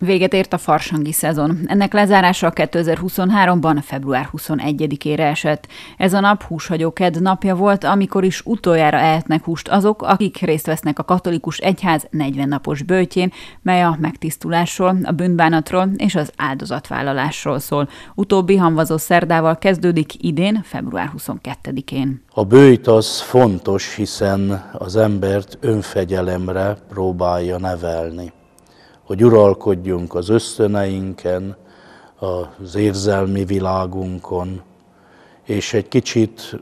Véget ért a farsangi szezon. Ennek lezárása 2023-ban, február 21-ére esett. Ez a nap húshagyóked napja volt, amikor is utoljára ehetnek húst azok, akik részt vesznek a katolikus egyház 40 napos bőtjén, mely a megtisztulásról, a bűnbánatról és az áldozatvállalásról szól. Utóbbi hamvazó szerdával kezdődik idén, február 22-én. A bőjt az fontos, hiszen az embert önfegyelemre próbálja nevelni hogy uralkodjunk az ösztöneinken, az érzelmi világunkon, és egy kicsit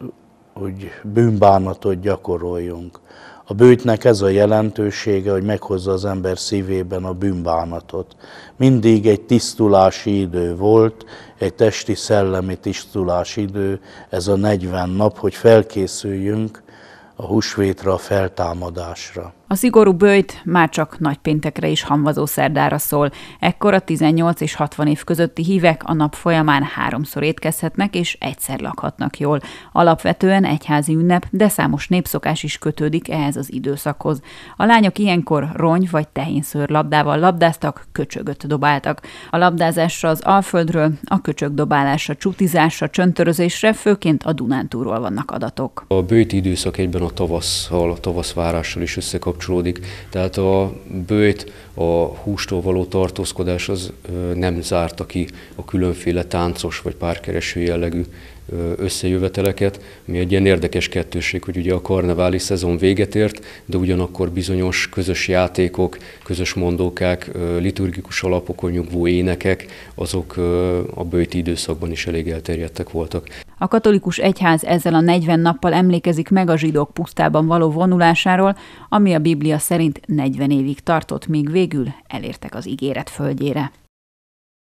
hogy bűnbánatot gyakoroljunk. A bőtnek ez a jelentősége, hogy meghozza az ember szívében a bűnbánatot. Mindig egy tisztulási idő volt, egy testi szellemi tisztulási idő, ez a 40 nap, hogy felkészüljünk a húsvétra, a feltámadásra. A szigorú bőjt már csak nagypéntekre is hamvazó szerdára szól. Ekkor a 18 és 60 év közötti hívek a nap folyamán háromszor étkezhetnek és egyszer lakhatnak jól. Alapvetően egyházi ünnep, de számos népszokás is kötődik ehhez az időszakhoz. A lányok ilyenkor rony vagy tehénszőr labdával labdáztak, köcsögöt dobáltak. A labdázásra az Alföldről, a köcsög dobálásra, csutizásra, csöntörözésre, főként a Dunántúról vannak adatok. A bőti időszak egyben a tavasszal, a tavaszvárással is összekapcsolódik. Tehát a bőjt, a hústól való tartózkodás az nem zárta ki a különféle táncos vagy párkereső jellegű összejöveteleket, ami egy ilyen érdekes kettőség, hogy ugye a karneváli szezon véget ért, de ugyanakkor bizonyos közös játékok, közös mondókák, liturgikus alapokon nyugvó énekek, azok a bőti időszakban is elég elterjedtek voltak. A katolikus egyház ezzel a 40 nappal emlékezik meg a zsidók pusztában való vonulásáról, ami a Biblia szerint 40 évig tartott, míg végül elértek az ígéret földjére.